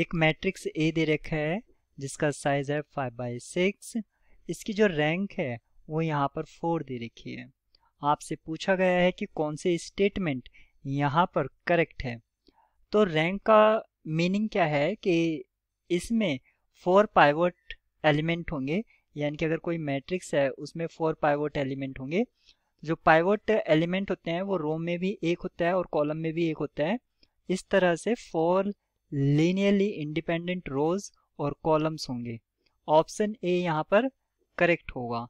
एक matrix A दे रखा है जिसका साइज है फाइव बाई सिक्स इसकी जो रैंक है वो यहाँ पर फोर दे रखी है आपसे पूछा गया है कि कौन से स्टेटमेंट यहाँ पर करेक्ट है तो रैंक का मीनिंग क्या है कि इसमें फोर पाइवट एलिमेंट होंगे यानी कि अगर कोई मैट्रिक्स है उसमें फोर पाइवट एलिमेंट होंगे जो पाइवट एलिमेंट होते हैं वो रोम में भी एक होता है और कॉलम में भी एक होता है इस तरह से फोर लीनियरली इंडिपेंडेंट रोज और कॉलम्स होंगे ऑप्शन ए यहाँ पर करेक्ट होगा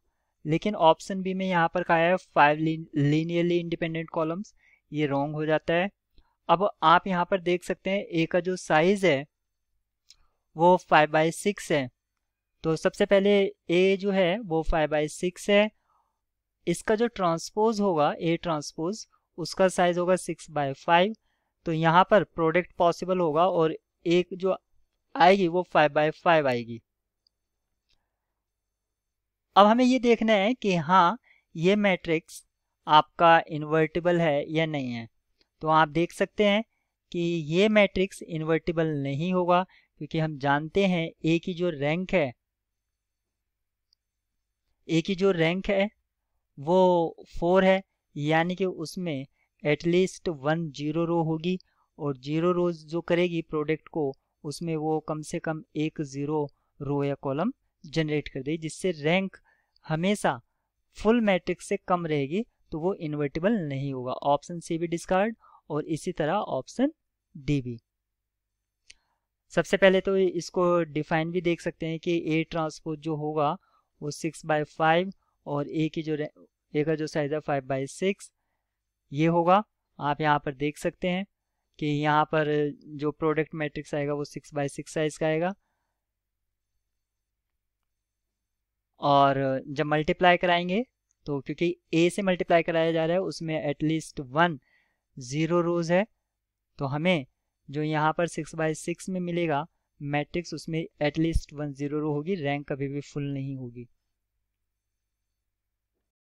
लेकिन ऑप्शन बी में यहाँ पर कहा है फाइव लीनियरली इंडिपेंडेंट कॉलम्स ये रॉन्ग हो जाता है अब आप यहाँ पर देख सकते हैं ए का जो साइज है वो फाइव बाई सिक्स है तो सबसे पहले ए जो है वो फाइव बाई सिक्स है इसका जो ट्रांसपोज होगा ए ट्रांसपोज उसका साइज होगा सिक्स बाय फाइव तो यहाँ पर प्रोडक्ट पॉसिबल होगा और एक जो आएगी वो फाइव बाई फाइव आएगी अब हमें ये देखना है कि हाँ ये मैट्रिक्स आपका इन्वर्टिबल है या नहीं है तो आप देख सकते हैं कि ये मैट्रिक्स इन्वर्टिबल नहीं होगा क्योंकि हम जानते हैं ए की जो रैंक है ए की जो रैंक है वो फोर है यानी कि उसमें एटलीस्ट वन जीरो रो होगी और जीरो रोज जो करेगी प्रोडक्ट को उसमें वो कम से कम एक ज़ीरो रो या कॉलम जनरेट कर देगी जिससे रैंक हमेशा फुल मैट्रिक्स से कम रहेगी तो वो इन्वर्टेबल नहीं होगा ऑप्शन सी भी डिस्कार्ड और इसी तरह ऑप्शन डी भी सबसे पहले तो इसको डिफाइन भी देख सकते हैं कि ए ट्रांसपोज जो होगा वो सिक्स बाय फाइव और ए की जो ए का जो साइज है फाइव बाई सिक्स ये होगा आप यहाँ पर देख सकते हैं कि यहाँ पर जो प्रोडक्ट मैट्रिक्स आएगा वो सिक्स बाय सिक्स साइज का आएगा और जब मल्टीप्लाई कराएंगे तो क्योंकि ए से मल्टीप्लाई कराया जा रहा है उसमें एटलीस्ट वन ज़ीरो रोज है तो हमें जो यहाँ पर सिक्स बाय सिक्स में मिलेगा मैट्रिक्स उसमें एटलीस्ट वन ज़ीरो रो होगी रैंक कभी भी फुल नहीं होगी